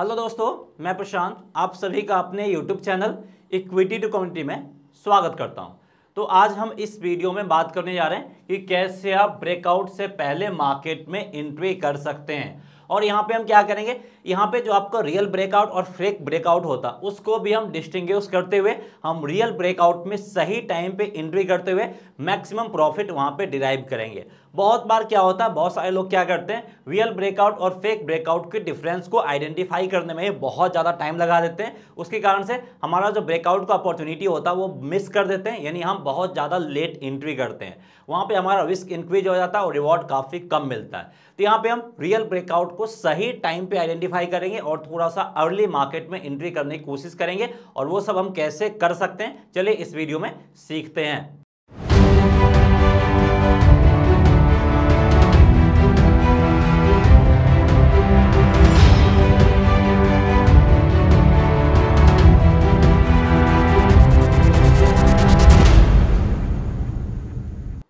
hello दोस्तों मैं प्रशांत आप सभी का अपने YouTube channel equity to community में स्वागत करता हूं तो आज हम इस वीडियो में बात करने जा रहे हैं कि कैसे आप ब्रेकआउट से पहले मार्केट में एंट्री कर सकते हैं और यहां पे हम क्या करेंगे यहाँ पे जो आपका रियल ब्रेकआउट और फेक ब्रेकआउट होता उसको भी हम डिस्टिंग करते हुए हम रियल ब्रेकआउट में सही टाइम पे एंट्री करते हुए मैक्सिमम प्रॉफिट वहाँ पे डिराइव करेंगे बहुत बार क्या होता है बहुत सारे लोग क्या करते हैं रियल ब्रेकआउट और फेक ब्रेकआउट के डिफरेंस को आइडेंटिफाई करने में बहुत ज़्यादा टाइम लगा देते हैं उसके कारण से हमारा जो ब्रेकआउट का अपॉर्चुनिटी होता है वो मिस कर देते हैं यानी हम बहुत ज़्यादा लेट इंट्री करते हैं वहाँ पर हमारा रिस्क इंक्रीज हो जाता है और रिवॉर्ड काफ़ी कम मिलता है तो यहाँ पर हम रियल ब्रेकआउट को सही टाइम पर आइडेंटिफाई आइडेंटिफाई करेंगे और थोड़ा सा अर्ली मार्केट में एंट्री करने की कोशिश करेंगे और वो सब हम कैसे कर सकते हैं चलिए इस वीडियो में सीखते हैं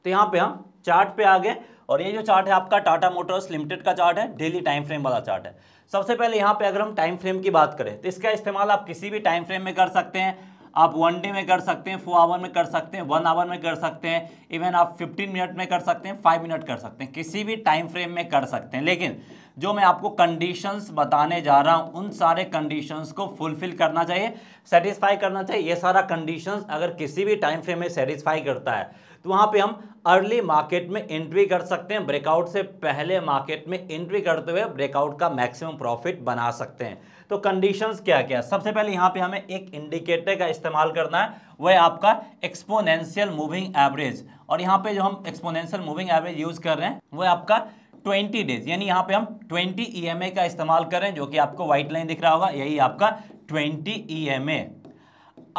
तो यहां पे हम चार्ट पे आ गए और ये जो चार्ट है आपका टाटा मोटर्स लिमिटेड का चार्ट है डेली टाइम फ्रेम वाला चार्ट है सबसे पहले यहाँ पे अगर हम टाइम फ्रेम की बात करें तो इसका इस्तेमाल आप किसी भी टाइम फ्रेम में कर सकते हैं आप वन डे में कर सकते हैं फोर आवर में कर सकते हैं वन आवर में कर सकते हैं इवन आप फिफ्टीन मिनट में कर सकते हैं फाइव मिनट कर सकते हैं किसी भी टाइम फ्रेम में कर सकते हैं लेकिन जो मैं आपको कंडीशंस बताने जा रहा हूँ उन सारे कंडीशंस को फुलफिल करना चाहिए सेटिस्फाई करना चाहिए ये सारा कंडीशंस अगर किसी भी टाइम फ्रेम में सेटिस्फाई करता है तो वहाँ पे हम अर्ली मार्केट में एंट्री कर सकते हैं ब्रेकआउट से पहले मार्केट में एंट्री करते हुए ब्रेकआउट का मैक्सिमम प्रॉफिट बना सकते हैं तो कंडीशंस क्या क्या सबसे पहले यहाँ पे हमें एक इंडिकेटर का इस्तेमाल करना है वह आपका एक्सपोनेंशियल मूविंग एवरेज और यहाँ पे जो हम एक्सपोनेंशियल मूविंग एवरेज यूज़ कर रहे हैं वह आपका 20 डेज यानी यहाँ पे हम 20 ई e का इस्तेमाल करें जो कि आपको व्हाइट लाइन दिख रहा होगा यही आपका 20 ई e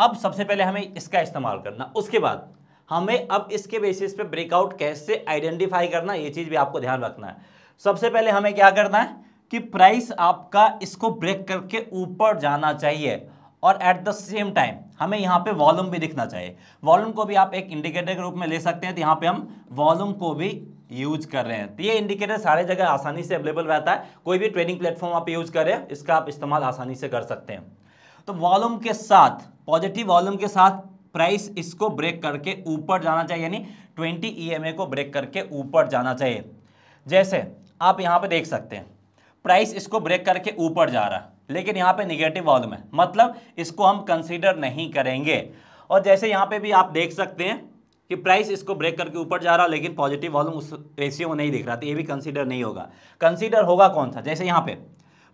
अब सबसे पहले हमें इसका इस्तेमाल करना उसके बाद हमें अब इसके बेसिस पे ब्रेकआउट कैसे आइडेंटिफाई करना ये चीज़ भी आपको ध्यान रखना है सबसे पहले हमें क्या करना है कि प्राइस आपका इसको ब्रेक करके ऊपर जाना चाहिए और एट द सेम टाइम हमें यहाँ पे वॉल्यूम भी दिखना चाहिए वॉल्यूम को भी आप एक इंडिकेटर के रूप में ले सकते हैं तो यहाँ पे हम वॉल्यूम को भी यूज कर रहे हैं तो ये इंडिकेटर सारे जगह आसानी से अवेलेबल रहता है कोई भी ट्रेडिंग प्लेटफॉर्म आप यूज कर रहे हैं इसका आप इस्तेमाल आसानी से कर सकते हैं तो वॉल्यूम के साथ पॉजिटिव वॉल्यूम के साथ प्राइस इसको ब्रेक करके ऊपर जाना चाहिए यानी ट्वेंटी ई को ब्रेक करके ऊपर जाना चाहिए जैसे आप यहाँ पर देख सकते हैं प्राइस इसको ब्रेक करके ऊपर जा रहा है लेकिन यहाँ पे निगेटिव वॉल्यूम है मतलब इसको हम कंसिडर नहीं करेंगे और जैसे यहाँ पे भी आप देख सकते हैं कि प्राइस इसको ब्रेक करके ऊपर जा रहा लेकिन पॉजिटिव वॉल्यूम उस रेशियो में नहीं दिख रहा था तो ये भी कंसीडर नहीं होगा कंसीडर होगा कौन सा जैसे यहाँ पे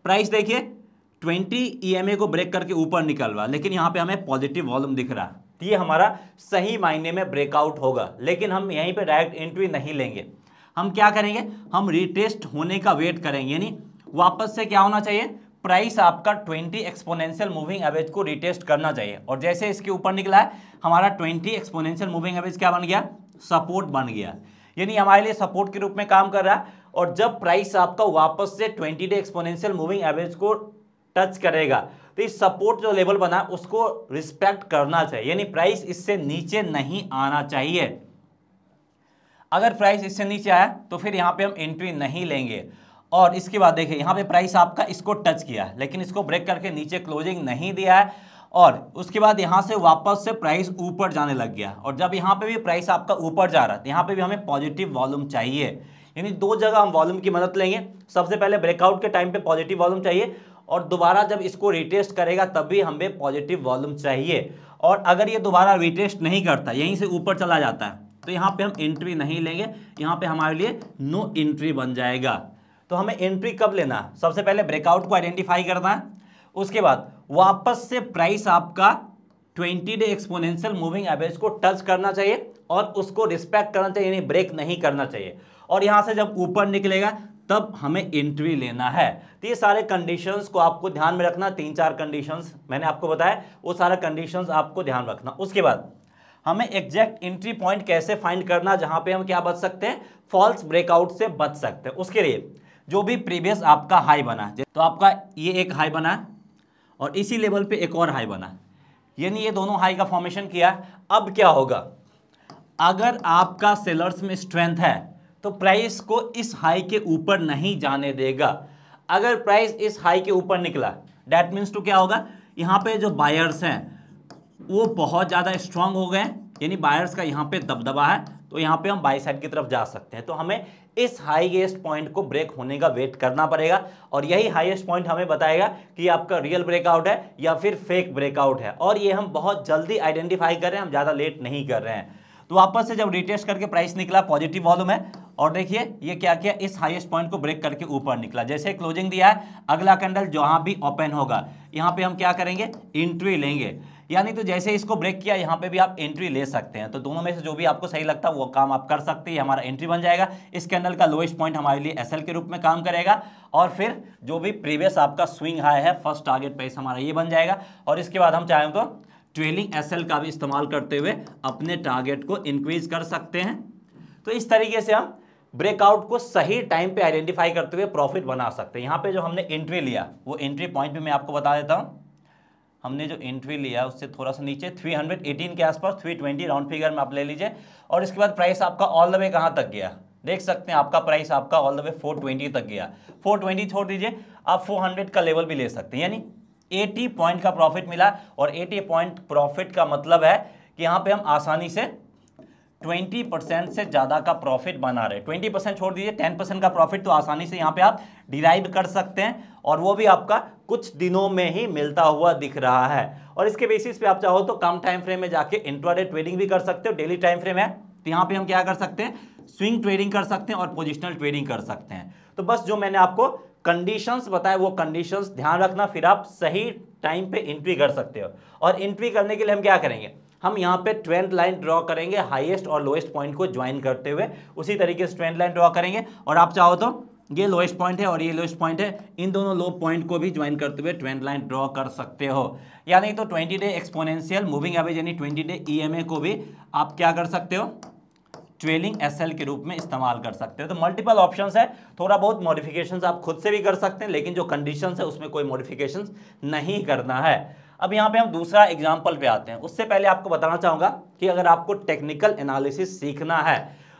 प्राइस देखिए ट्वेंटी ई को ब्रेक करके ऊपर निकल रहा लेकिन यहाँ पे हमें पॉजिटिव वॉल्यूम दिख रहा तो ये हमारा सही मायने में ब्रेकआउट होगा लेकिन हम यहीं पर डायरेक्ट एंट्री नहीं लेंगे हम क्या करेंगे हम रिटेस्ट होने का वेट करेंगे यानी वापस से क्या होना चाहिए प्राइस आपका 20 एक्सपोनेंशियल मूविंग एवरेज को रिटेस्ट करना चाहिए और जैसे इसके ऊपर निकला है हमारा 20 एक्सपोनेंशियल मूविंग एवरेज क्या बन गया सपोर्ट बन गया यानी हमारे लिए सपोर्ट के रूप में काम कर रहा है और जब प्राइस आपका वापस से 20 डे एक्सपोनेंशियल मूविंग एवरेज को टच करेगा तो इस सपोर्ट जो लेवल बना उसको रिस्पेक्ट करना चाहिए यानी प्राइस इससे नीचे नहीं आना चाहिए अगर प्राइस इससे नीचे आया तो फिर यहाँ पे हम एंट्री नहीं लेंगे और इसके बाद देखिए यहाँ पे प्राइस आपका इसको टच किया है लेकिन इसको ब्रेक करके नीचे क्लोजिंग नहीं दिया है और उसके बाद यहाँ से वापस से प्राइस ऊपर जाने लग गया और जब यहाँ पे भी प्राइस आपका ऊपर जा रहा है तो यहाँ पे भी हमें पॉजिटिव वॉल्यूम चाहिए यानी दो जगह हम वॉल्यूम की मदद लेंगे सबसे पहले ब्रेकआउट के टाइम पर पॉजिटिव वॉल्यूम चाहिए और दोबारा जब इसको रिटेस्ट करेगा तब भी हमें पॉजिटिव वॉल्यूम चाहिए और अगर ये दोबारा रिटेस्ट नहीं करता यहीं से ऊपर चला जाता है तो यहाँ पे हम एंट्री नहीं लेंगे यहाँ पे हमारे लिए नो एंट्री बन जाएगा तो हमें एंट्री कब लेना है सबसे पहले ब्रेकआउट को आइडेंटिफाई करना है उसके बाद वापस से प्राइस आपका twenty day exponential moving average को टच करना चाहिए और उसको रिस्पेक्ट करना चाहिए यानी ब्रेक नहीं करना चाहिए और यहाँ से जब ऊपर निकलेगा तब हमें एंट्री लेना है तो ये सारे कंडीशंस को आपको ध्यान में रखना तीन चार कंडीशंस मैंने आपको बताया वो सारे कंडीशंस आपको ध्यान रखना उसके बाद हमें एग्जैक्ट एंट्री पॉइंट कैसे फाइंड करना जहाँ पे हम क्या बच सकते हैं फॉल्स ब्रेकआउट से बच सकते हैं उसके लिए जो भी प्रीवियस आपका हाई बना तो आपका ये एक हाई बना और इसी लेवल पे एक और हाई बना यानी ये दोनों हाई का फॉर्मेशन किया अब क्या होगा अगर आपका सेलर्स में स्ट्रेंथ है तो प्राइस को इस हाई के ऊपर नहीं जाने देगा अगर प्राइस इस हाई के ऊपर निकला डैट मीन्स टू क्या होगा यहाँ पे जो बायर्स हैं वो बहुत ज़्यादा स्ट्रांग हो गए यानी बायर्स का यहाँ पे दबदबा है तो यहाँ पे हम बाई साइड की तरफ जा सकते हैं तो हमें इस हाईएस्ट पॉइंट को ब्रेक होने का वेट करना पड़ेगा और यही हाईएस्ट पॉइंट हमें बताएगा कि आपका रियल ब्रेकआउट है या फिर फेक ब्रेकआउट है और ये हम बहुत जल्दी आइडेंटिफाई कर रहे हैं हम ज़्यादा लेट नहीं कर रहे हैं तो वापस से जब रिटेस्ट करके प्राइस निकला पॉजिटिव वॉल्यूम है और देखिए ये क्या किया इस हाईएस्ट पॉइंट को ब्रेक करके ऊपर निकला जैसे क्लोजिंग दिया है अगला कैंडल जहां भी ओपन होगा यहाँ पे हम क्या करेंगे इंट्री लेंगे यानी तो जैसे इसको ब्रेक किया यहाँ पे भी आप एंट्री ले सकते हैं तो दोनों में से जो भी आपको सही लगता है वो काम आप कर सकते हैं हमारा एंट्री बन जाएगा इस कैंडल का लोएस्ट पॉइंट हमारे लिए एस के रूप में काम करेगा और फिर जो भी प्रीवियस आपका स्विंग हाई है फर्स्ट टारगेट प्राइस हमारा ये बन जाएगा और इसके बाद हम चाहें तो ट्रेलिंग एस का भी इस्तेमाल करते हुए अपने टारगेट को इंक्रीज कर सकते हैं तो इस तरीके से हम ब्रेकआउट को सही टाइम पे आइडेंटिफाई करते हुए प्रॉफिट बना सकते हैं यहाँ पे जो हमने एंट्री लिया वो एंट्री पॉइंट भी मैं आपको बता देता हूँ हमने जो एंट्री लिया उससे थोड़ा सा नीचे 318 के आसपास 320 राउंड फिगर में आप ले लीजिए और इसके बाद प्राइस आपका ऑल द वे कहाँ तक गया देख सकते हैं आपका प्राइस आपका ऑल द वे 420 तक गया 420 छोड़ दीजिए आप 400 का लेवल भी ले सकते हैं यानी 80 पॉइंट का प्रॉफिट मिला और 80 पॉइंट प्रॉफिट का मतलब है कि यहाँ पे हम आसानी से 20% से ज़्यादा का प्रॉफिट बना रहे ट्वेंटी परसेंट छोड़ दीजिए 10% का प्रॉफिट तो आसानी से यहाँ पे आप डिराइव कर सकते हैं और वो भी आपका कुछ दिनों में ही मिलता हुआ दिख रहा है और इसके बेसिस पे आप चाहो तो कम टाइम फ्रेम में जाके इंट्राडे ट्रेडिंग भी कर सकते हो डेली टाइम फ्रेम है तो यहाँ पे हम क्या कर सकते हैं स्विंग ट्रेडिंग कर सकते हैं और पोजिशनल ट्रेडिंग कर सकते हैं तो बस जो मैंने आपको कंडीशंस बताए वो कंडीशंस ध्यान रखना फिर आप सही टाइम पे इंट्री कर सकते हो और इंट्री करने के लिए हम क्या करेंगे हम यहाँ पे ट्रेंड लाइन ड्रॉ करेंगे हाईएस्ट और लोएस्ट पॉइंट को ज्वाइन करते हुए उसी तरीके से ट्रेंड लाइन ड्रॉ करेंगे और आप चाहो तो ये लोएस्ट पॉइंट है और ये लोएस्ट पॉइंट है इन दोनों लो पॉइंट को भी ज्वाइन करते हुए ट्रेंड लाइन ड्रॉ कर सकते हो तो यानी तो 20 डे एक्सपोनेंशियल मूविंग एवरेज यानी 20 डे ईएमए को भी आप क्या कर सकते हो ट्वेलिंग एस के रूप में इस्तेमाल कर सकते हैं तो मल्टीपल ऑप्शंस है थोड़ा बहुत मॉडिफिकेशंस आप खुद से भी कर सकते हैं लेकिन जो कंडीशंस है उसमें कोई मॉडिफिकेशंस नहीं करना है अब यहाँ पे हम दूसरा एग्जाम्पल पे आते हैं उससे पहले आपको बताना चाहूँगा कि अगर आपको टेक्निकल एनालिसिस सीखना है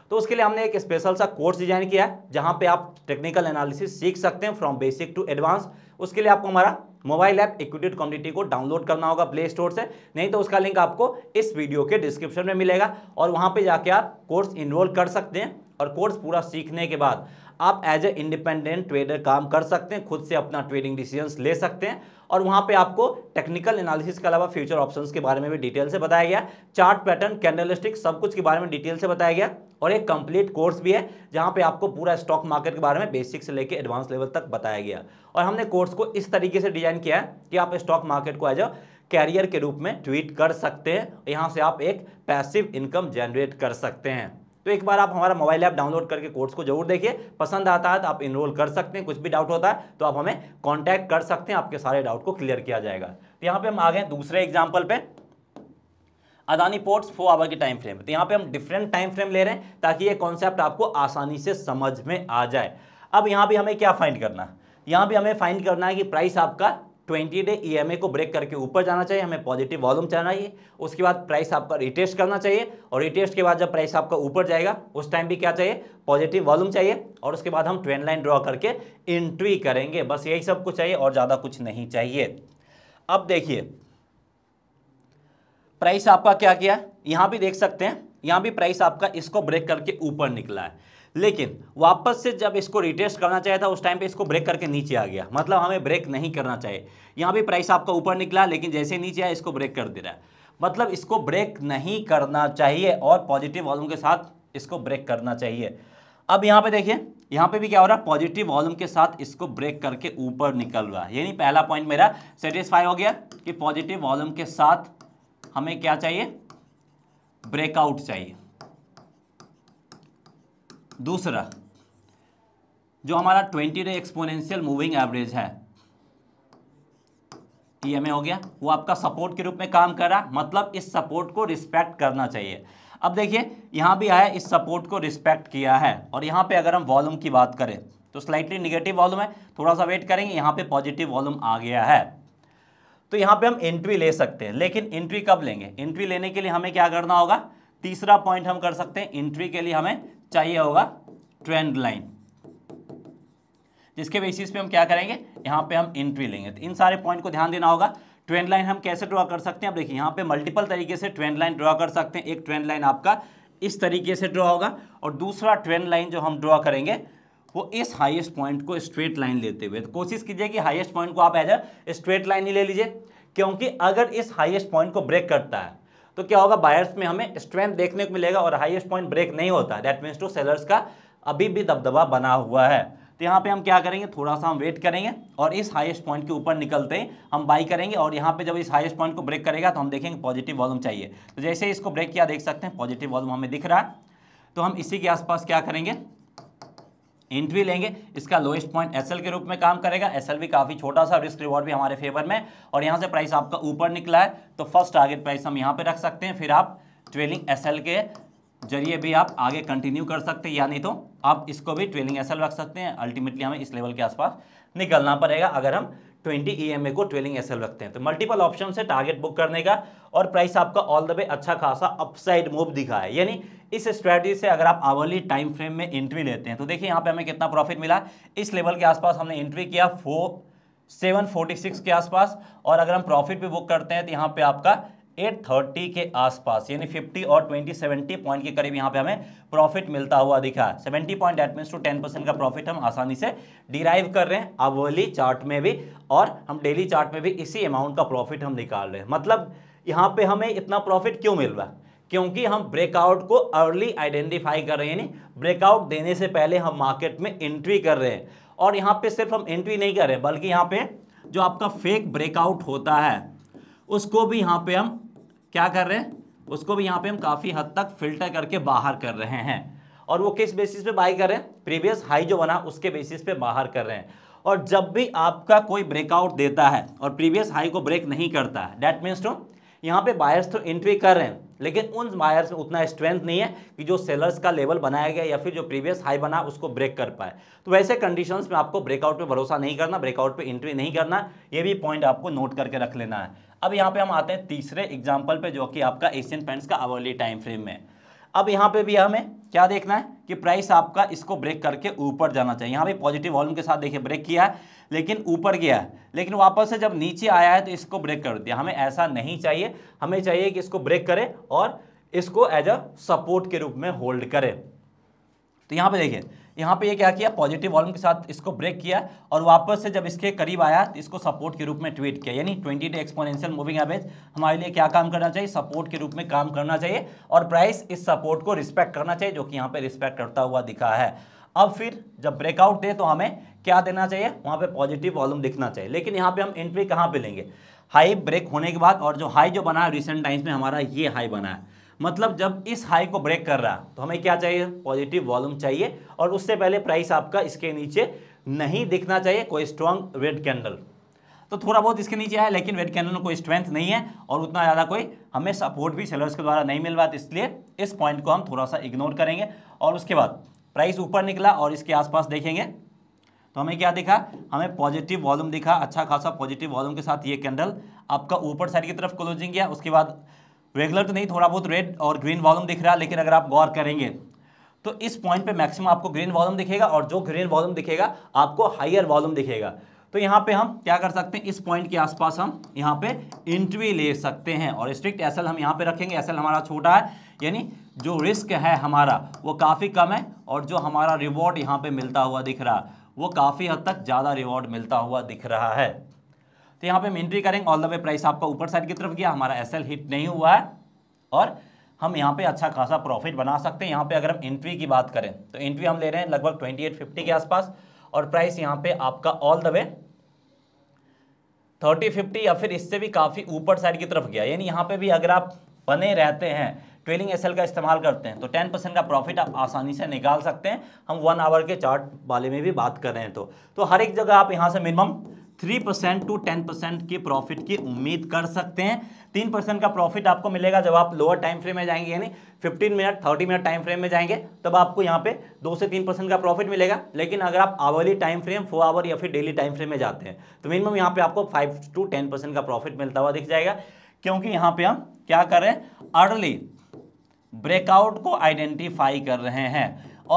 तो उसके लिए हमने एक स्पेशल सा कोर्स डिजाइन किया है जहाँ पे आप टेक्निकल एनालिसिस सीख सकते हैं फ्रॉम बेसिक टू एडवांस उसके लिए आपको हमारा मोबाइल ऐप इक्विटेड कम्युनिटी को डाउनलोड करना होगा प्ले स्टोर से नहीं तो उसका लिंक आपको इस वीडियो के डिस्क्रिप्शन में मिलेगा और वहाँ पर जाके आप कोर्स इनरोल कर सकते हैं और कोर्स पूरा सीखने के बाद आप एज ए इंडिपेंडेंट ट्रेडर काम कर सकते हैं खुद से अपना ट्रेडिंग डिसीजंस ले सकते हैं और वहाँ पे आपको टेक्निकल एनालिसिस के अलावा फ्यूचर ऑप्शंस के बारे में भी डिटेल से बताया गया चार्ट पैटर्न कैंडलिस्टिक सब कुछ के बारे में डिटेल से बताया गया और एक कंप्लीट कोर्स भी है जहाँ पे आपको पूरा स्टॉक मार्केट के बारे में बेसिक से लेकर एडवांस लेवल तक बताया गया और हमने कोर्स को इस तरीके से डिजाइन किया है कि आप स्टॉक मार्केट को एज अ कैरियर के रूप में ट्वीट कर सकते हैं यहाँ से आप एक पैसिव इनकम जनरेट कर सकते हैं तो एक बार आप हमारा मोबाइल ऐप डाउनलोड करके कोर्स को जरूर देखिए पसंद आता है तो आप इनरोल कर सकते हैं कुछ भी डाउट होता है तो आप हमें कॉन्टैक्ट कर सकते हैं आपके सारे डाउट को क्लियर किया जाएगा तो यहाँ पर हम आ गए दूसरे एग्जाम्पल पर अदानी पोर्ट्स फोर आवर की टाइम फ्रेम तो यहाँ पे हम डिफरेंट टाइम फ्रेम ले रहे हैं ताकि ये कॉन्सेप्ट आपको आसानी से समझ में आ जाए अब यहाँ भी हमें क्या फाइंड करना यहाँ भी हमें फाइंड करना है कि प्राइस आपका ट्वेंटी डे ई e को ब्रेक करके ऊपर जाना चाहिए हमें पॉजिटिव वॉल्यूम चाहिए उसके बाद प्राइस आपका रिटेस्ट करना चाहिए और रिटेस्ट के बाद जब प्राइस आपका ऊपर जाएगा उस टाइम भी क्या चाहिए पॉजिटिव वॉल्यूम चाहिए और उसके बाद हम ट्रेंड लाइन ड्रॉ करके एंट्री करेंगे बस यही सब कुछ चाहिए और ज़्यादा कुछ नहीं चाहिए अब देखिए प्राइस आपका क्या किया यहाँ भी देख सकते हैं यहाँ भी प्राइस आपका इसको ब्रेक करके ऊपर निकला है लेकिन वापस से जब इसको रिटेस्ट करना चाहिए था उस टाइम पे इसको ब्रेक करके नीचे आ गया मतलब हमें ब्रेक नहीं करना चाहिए यहाँ भी प्राइस आपका ऊपर निकला लेकिन जैसे नीचे आया इसको ब्रेक कर दे रहा है मतलब इसको ब्रेक नहीं करना चाहिए और पॉजिटिव वॉल्यूम के साथ इसको ब्रेक करना चाहिए अब यहाँ पर देखिए यहाँ पे भी क्या हो रहा है पॉजिटिव वॉल्यूम के साथ इसको ब्रेक करके ऊपर निकल रहा है यानी पहला पॉइंट मेरा सेटिस्फाई हो गया कि पॉजिटिव वॉल्यूम के साथ हमें क्या चाहिए ब्रेकआउट चाहिए दूसरा जो हमारा twenty day exponential moving average है ये हो गया वो आपका सपोर्ट के रूप में काम कर रहा मतलब इस सपोर्ट को रिस्पेक्ट करना चाहिए अब देखिए यहाँ भी आया इस सपोर्ट को रिस्पेक्ट किया है और यहाँ पे अगर हम वॉल्यूम की बात करें तो स्लाइटली निगेटिव वॉल्यूम है थोड़ा सा वेट करेंगे यहाँ पे पॉजिटिव वॉल्यूम आ गया है तो यहाँ पे हम एंट्री ले सकते हैं लेकिन एंट्री कब लेंगे एंट्री लेने के लिए हमें क्या करना होगा तीसरा पॉइंट हम कर सकते हैं एंट्री के लिए हमें चाहिए होगा ट्रेंड लाइन जिसके बेसिस पे हम क्या करेंगे यहाँ पे हम एंट्री लेंगे तो इन सारे पॉइंट को ध्यान देना होगा ट्रेंड लाइन हम कैसे ड्रॉ कर सकते हैं अब देखिए यहाँ पे मल्टीपल तरीके से ट्रेंड लाइन ड्रॉ कर सकते हैं एक ट्रेंड लाइन आपका इस तरीके से ड्रॉ होगा और दूसरा ट्रेंड लाइन जो हम ड्रॉ करेंगे वो इस हाइएस्ट पॉइंट को स्ट्रेट लाइन लेते हुए तो कोशिश कीजिए कि हाइएस्ट पॉइंट को आप एज अ स्ट्रेट लाइन ही ले लीजिए क्योंकि अगर इस हाइएस्ट पॉइंट को ब्रेक करता है तो क्या होगा बायर्स में हमें स्ट्रेंथ देखने को मिलेगा और हाईएस्ट पॉइंट ब्रेक नहीं होता दैट मीन्स टू सेलर्स का अभी भी दबदबा बना हुआ है तो यहाँ पे हम क्या करेंगे थोड़ा सा हम वेट करेंगे और इस हाईएस्ट पॉइंट के ऊपर निकलते ही हम बाई करेंगे और यहाँ पे जब इस हाईएस्ट पॉइंट को ब्रेक करेगा तो हम देखेंगे पॉजिटिव वॉल्यूम चाहिए तो जैसे इसको ब्रेक किया देख सकते हैं पॉजिटिव वॉल्यूम हमें दिख रहा है तो हम इसी के आसपास क्या करेंगे एंट्री लेंगे इसका लोएस्ट पॉइंट एसएल के रूप में काम करेगा एसएल भी काफ़ी छोटा सा रिस्क रिवॉर्ड भी हमारे फेवर में और यहाँ से प्राइस आपका ऊपर निकला है तो फर्स्ट टारगेट प्राइस हम यहाँ पे रख सकते हैं फिर आप ट्रेलिंग एसएल के जरिए भी आप आगे कंटिन्यू कर सकते हैं या नहीं तो आप इसको भी ट्रेलिंग एसएल रख सकते हैं अल्टीमेटली हमें इस लेवल के आसपास निकलना पड़ेगा अगर हम 20 ई e को ट्रेलिंग एसएल रखते हैं तो मल्टीपल ऑप्शन से टारगेट बुक करने का और प्राइस आपका ऑल द वे अच्छा खासा अपसाइड मूव दिखा है यानी इस स्ट्रैटी से अगर आप आवर्ली टाइम फ्रेम में एंट्री लेते हैं तो देखिए यहाँ पे हमें कितना प्रॉफिट मिला इस लेवल के आसपास हमने एंट्री किया फोर सेवन फोर्टी सिक्स के आसपास और अगर हम प्रॉफिट भी बुक करते हैं तो यहाँ पे आपका एट थर्टी के आसपास यानी फिफ्टी और ट्वेंटी सेवेंटी पॉइंट के करीब यहाँ पे हमें प्रॉफिट मिलता हुआ दिखा seventy point eight means to ten percent का प्रॉफिट हम आसानी से डिराइव कर रहे हैं आवर्ली चार्ट में भी और हम डेली चार्ट में भी इसी अमाउंट का प्रॉफिट हम निकाल रहे हैं मतलब यहाँ पे हमें इतना प्रॉफिट क्यों मिल रहा है क्योंकि हम ब्रेकआउट को अर्ली आइडेंटिफाई कर रहे हैं यानी ब्रेकआउट देने से पहले हम मार्केट में एंट्री कर रहे हैं और यहाँ पे सिर्फ हम एंट्री नहीं कर रहे बल्कि यहाँ पे जो आपका फेक ब्रेकआउट होता है उसको भी यहाँ पे हम क्या कर रहे हैं उसको भी यहाँ पे हम काफ़ी हद तक फिल्टर करके बाहर कर रहे हैं और वो किस बेसिस पे बाई कर रहे हैं प्रीवियस हाई जो बना उसके बेसिस पे बाहर कर रहे हैं और जब भी आपका कोई ब्रेकआउट देता है और प्रीवियस हाई को ब्रेक नहीं करता है डैट मीन्स टू यहाँ पे बायर्स तो एंट्री कर रहे हैं लेकिन उन बायर्स में उतना स्ट्रेंथ नहीं है कि जो सेलर्स का लेवल बनाया गया या फिर जो प्रीवियस हाई बना उसको ब्रेक कर पाए तो वैसे कंडीशंस में आपको ब्रेकआउट पे भरोसा नहीं करना ब्रेकआउट पे एंट्री नहीं करना ये भी पॉइंट आपको नोट करके रख लेना है अब यहाँ पे हम आते हैं तीसरे एग्जाम्पल पर जो कि आपका एशियन पेंट्स का अवर्ली टाइम फ्रेम में अब यहाँ पे भी हमें क्या देखना है कि प्राइस आपका इसको ब्रेक करके ऊपर जाना चाहिए यहाँ पर पॉजिटिव वॉल्यूम के साथ देखिए ब्रेक किया है लेकिन ऊपर गया लेकिन वापस से जब नीचे आया है तो इसको ब्रेक कर दिया हमें ऐसा नहीं चाहिए हमें चाहिए कि इसको ब्रेक करे और इसको एज अ सपोर्ट के रूप में होल्ड करे तो यहाँ पे देखिए यहाँ पे ये यह क्या किया पॉजिटिव वॉल्यूम के साथ इसको ब्रेक किया और वापस से जब इसके करीब आया तो इसको सपोर्ट के रूप में ट्वीट किया यानी twenty day exponential moving average हमारे लिए क्या काम करना चाहिए सपोर्ट के रूप में काम करना चाहिए और प्राइस इस सपोर्ट को रिस्पेक्ट करना चाहिए जो कि यहाँ पे रिस्पेक्ट करता हुआ दिखा है अब फिर जब ब्रेकआउट दे तो हमें क्या देना चाहिए वहाँ पे पॉजिटिव वॉल्यूम दिखना चाहिए लेकिन यहाँ पे हम एंट्री कहाँ पे लेंगे हाई ब्रेक होने के बाद और जो हाई जो बना है रिसेंट टाइम्स में हमारा ये हाई बना है मतलब जब इस हाई को ब्रेक कर रहा तो हमें क्या चाहिए पॉजिटिव वॉल्यूम चाहिए और उससे पहले प्राइस आपका इसके नीचे नहीं दिखना चाहिए कोई स्ट्रॉन्ग रेड कैंडल तो थोड़ा बहुत इसके नीचे है लेकिन रेड कैंडल में कोई स्ट्रेंथ नहीं है और उतना ज़्यादा कोई हमें सपोर्ट भी सेलर्स के द्वारा नहीं मिल रहा इसलिए इस पॉइंट को हम थोड़ा सा इग्नोर करेंगे और उसके बाद प्राइस ऊपर निकला और इसके आसपास देखेंगे तो हमें क्या दिखा हमें पॉजिटिव वॉल्यूम दिखा अच्छा खासा पॉजिटिव वॉल्यूम के साथ ये कैंडल आपका ऊपर साइड की तरफ क्लोजिंग गया उसके बाद रेगुलर तो नहीं थोड़ा बहुत रेड और ग्रीन वॉल्यूम दिख रहा लेकिन अगर आप गौर करेंगे तो इस पॉइंट पे मैक्सिमम आपको ग्रीन वॉल्यूम दिखेगा और जो ग्रीन वॉल्यूम दिखेगा आपको हायर वॉल्यूम दिखेगा तो यहाँ पे हम क्या कर सकते हैं इस पॉइंट के आसपास हम यहाँ पे इंट्री ले सकते हैं और स्ट्रिक्ट एस हम यहाँ पे रखेंगे एस हमारा छोटा है यानी जो रिस्क है हमारा वो काफ़ी कम है और जो हमारा रिवॉर्ड यहाँ पे मिलता हुआ दिख रहा है वो काफ़ी हद तक ज़्यादा रिवॉर्ड मिलता हुआ दिख रहा है तो यहाँ पर हम एंट्री करेंगे ऑल द वे प्राइस आपका ऊपर साइड की तरफ गया हमारा एस हिट नहीं हुआ है और हम यहाँ पे अच्छा खासा प्रॉफिट बना सकते हैं यहाँ पे अगर हम एंट्री की बात करें तो एंट्री हम ले रहे हैं लगभग ट्वेंटी एट फिफ्टी के आसपास और प्राइस यहाँ पे आपका all the way thirty fifty या फिर इससे भी काफ़ी ऊपर साइड की तरफ गया यानी यहाँ पे भी अगर आप बने रहते हैं ट्रेलिंग एसएल का इस्तेमाल करते हैं तो टेन परसेंट का प्रॉफिट आप आसानी से निकाल सकते हैं हम वन आवर के चार्ट वाले में भी बात कर रहे हैं तो, तो हर एक जगह आप यहाँ से minimum three percent to ten percent के प्रॉफिट की उम्मीद कर सकते हैं तीन परसेंट का प्रॉफिट आपको मिलेगा जब आप लोअर टाइम फ्रेम में जाएंगे यानी fifteen minute thirty minute time frame में जाएंगे तब आपको यहाँ पे दो से तीन परसेंट का प्रॉफिट मिलेगा लेकिन अगर आप hourly time frame four hour या फिर डेली टाइम फ्रेम में जाते हैं तो मिनिमम यहाँ पे आपको फाइव टू टेन परसेंट का प्रॉफिट मिलता हुआ दिख जाएगा क्योंकि यहाँ पे हम क्या कर रहे हैं अर्ली ब्रेकआउट को आइडेंटिफाई कर रहे हैं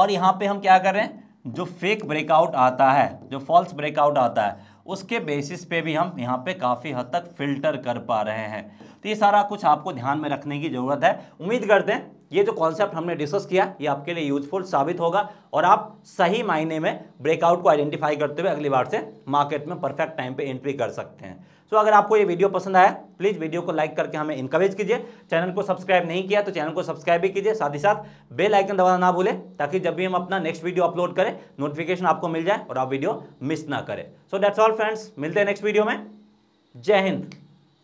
और यहाँ पे हम क्या कर रहे हैं जो फेक ब्रेकआउट आता है जो फॉल्स ब्रेकआउट आता है उसके बेसिस पे भी हम यहाँ पे काफ़ी हद तक फिल्टर कर पा रहे हैं तो ये सारा कुछ आपको ध्यान में रखने की ज़रूरत है उम्मीद करते हैं ये जो कॉन्सेप्ट हमने डिस्कस किया ये आपके लिए यूजफुल साबित होगा और आप सही मायने में ब्रेकआउट को आइडेंटिफाई करते हुए अगली बार से मार्केट में परफेक्ट टाइम पर एंट्री कर सकते हैं सो अगर आपको ये वीडियो पसंद आया प्लीज़ वीडियो को लाइक करके हमें इंकरेज कीजिए चैनल को सब्सक्राइब नहीं किया तो चैनल को सब्सक्राइब भी कीजिए साथ ही साथ बेल आइकन दबाना ना भूलें ताकि जब भी हम अपना नेक्स्ट वीडियो अपलोड करें नोटिफिकेशन आपको मिल जाए और आप वीडियो मिस ना करें सो दैट्स ऑल फ्रेंड्स मिलते हैं नेक्स्ट वीडियो में जय हिंद